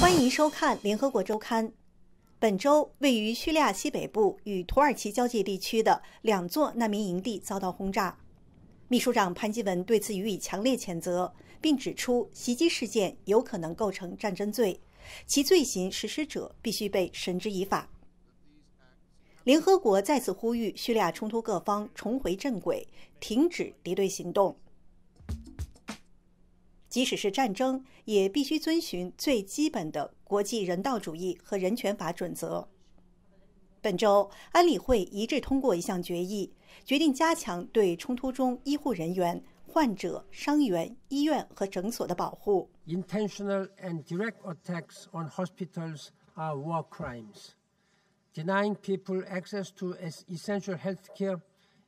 欢迎收看《联合国周刊》。本周，位于叙利亚西北部与土耳其交界地区的两座难民营地遭到轰炸。秘书长潘基文对此予以强烈谴责，并指出袭击事件有可能构成战争罪，其罪行实施者必须被绳之以法。联合国再次呼吁叙利亚冲突各方重回正轨，停止敌对行动。即使是战争，也必须遵循最基本的国际人道主义和人权法准则。本周，安理会一致通过一项决议，决定加强对冲突中医护人员、患者、伤员、医院和诊所的保护。Intentional and direct attacks on hospitals are war crimes. Denying people access to essential health care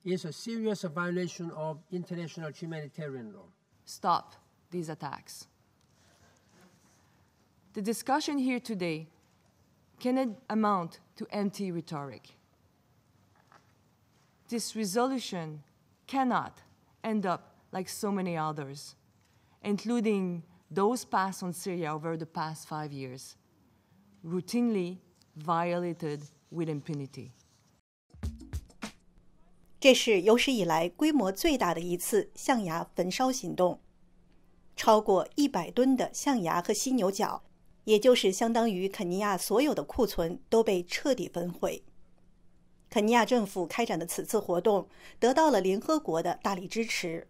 is a serious violation of international humanitarian law. Stop. these attacks. The discussion here today cannot amount to empty rhetoric. This resolution cannot end up like so many others, including those passed on Syria over the past five years, routinely violated with impunity. 这是有史以来规模最大的一次象牙焚烧行动。超过一百吨的象牙和犀牛角，也就是相当于肯尼亚所有的库存都被彻底焚毁。肯尼亚政府开展的此次活动得到了联合国的大力支持，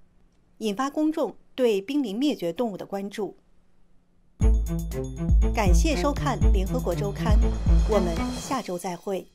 引发公众对濒临灭绝动物的关注。感谢收看《联合国周刊》，我们下周再会。